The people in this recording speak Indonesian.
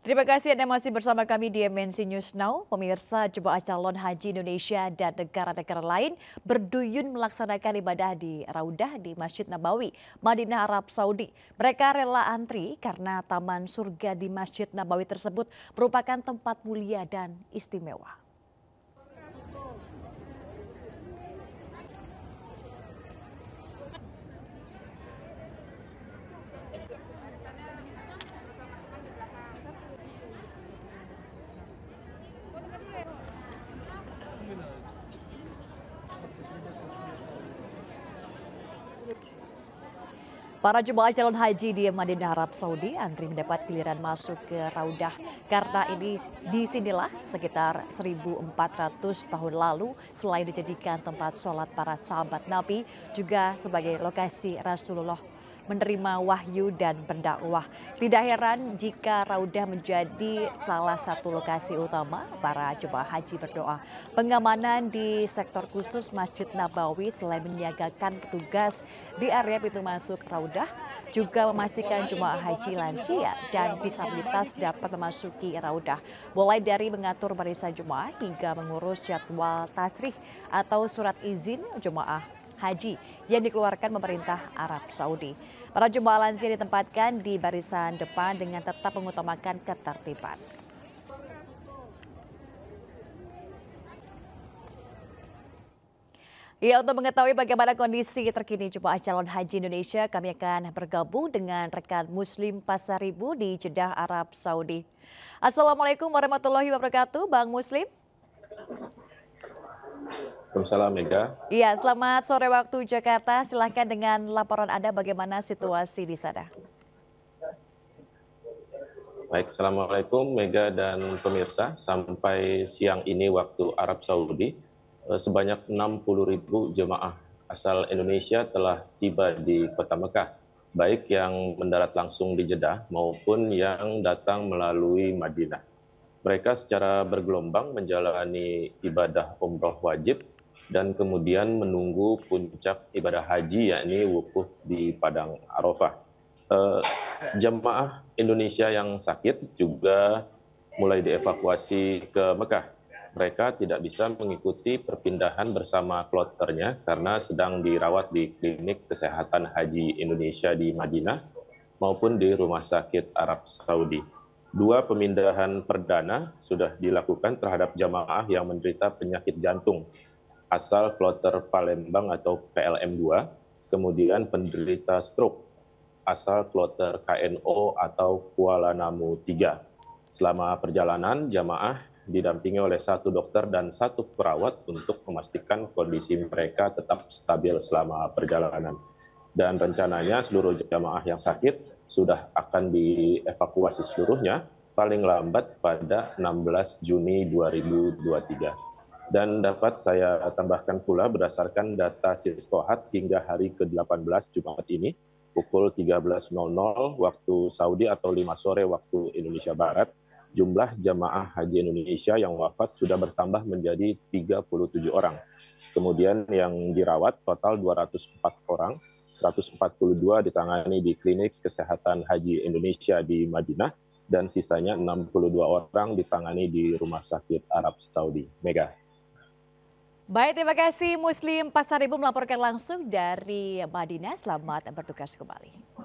Terima kasih Anda masih bersama kami di MNC News Now. Pemirsa jemaah calon haji Indonesia dan negara-negara lain berduyun melaksanakan ibadah di Raudah di Masjid Nabawi, Madinah Arab Saudi. Mereka rela antri karena taman surga di Masjid Nabawi tersebut merupakan tempat mulia dan istimewa. Para jemaah calon haji di Madinah Arab Saudi antri mendapat giliran masuk ke Raudah karena ini disinilah sekitar 1.400 tahun lalu selain dijadikan tempat sholat para sahabat Nabi juga sebagai lokasi Rasulullah menerima wahyu dan berdakwah. Tidak heran jika Raudah menjadi salah satu lokasi utama para jemaah haji berdoa. Pengamanan di sektor khusus Masjid Nabawi selain menyiagakan petugas di area pintu masuk Raudah, juga memastikan jemaah haji lansia dan disabilitas dapat memasuki Raudah. Mulai dari mengatur barisan jemaah hingga mengurus jadwal tasrih atau surat izin jemaah haji yang dikeluarkan pemerintah Arab Saudi. Para jemaah lansia ditempatkan di barisan depan dengan tetap mengutamakan ketertiban. Ya, untuk mengetahui bagaimana kondisi terkini jemaah calon haji Indonesia, kami akan bergabung dengan rekan Muslim Pasaribu di Jeddah, Arab Saudi. Assalamualaikum warahmatullahi wabarakatuh, Bang Muslim. Waalaikumsalam Mega. Iya, selamat sore waktu Jakarta. Silahkan dengan laporan Anda bagaimana situasi di sana. Baik, Assalamualaikum Mega dan pemirsa. Sampai siang ini waktu Arab Saudi, eh, sebanyak 60 ribu jemaah asal Indonesia telah tiba di kota Mekah. Baik yang mendarat langsung di Jeddah maupun yang datang melalui Madinah. Mereka secara bergelombang menjalani ibadah umroh wajib dan kemudian menunggu puncak ibadah haji yakni wukuf di Padang Arafah. Eh, jemaah Indonesia yang sakit juga mulai dievakuasi ke Mekah. Mereka tidak bisa mengikuti perpindahan bersama kloternya karena sedang dirawat di Klinik Kesehatan Haji Indonesia di Madinah maupun di Rumah Sakit Arab Saudi. Dua pemindahan perdana sudah dilakukan terhadap jamaah yang menderita penyakit jantung asal kloter Palembang atau PLM2, kemudian penderita stroke asal kloter KNO atau Kuala Namu 3. Selama perjalanan, jamaah didampingi oleh satu dokter dan satu perawat untuk memastikan kondisi mereka tetap stabil selama perjalanan. Dan rencananya seluruh jamaah yang sakit sudah akan dievakuasi seluruhnya paling lambat pada 16 Juni 2023. Dan dapat saya tambahkan pula berdasarkan data Siskohat hingga hari ke-18 Jumat ini, pukul 13.00 waktu Saudi atau 5 sore waktu Indonesia Barat, jumlah jamaah haji Indonesia yang wafat sudah bertambah menjadi 37 orang. Kemudian yang dirawat total 204 orang, 142 ditangani di klinik kesehatan haji Indonesia di Madinah, dan sisanya 62 orang ditangani di Rumah Sakit Arab Saudi. Mega. Baik, terima kasih Muslim Pasar Ibu melaporkan langsung dari Madinah. Selamat bertugas kembali.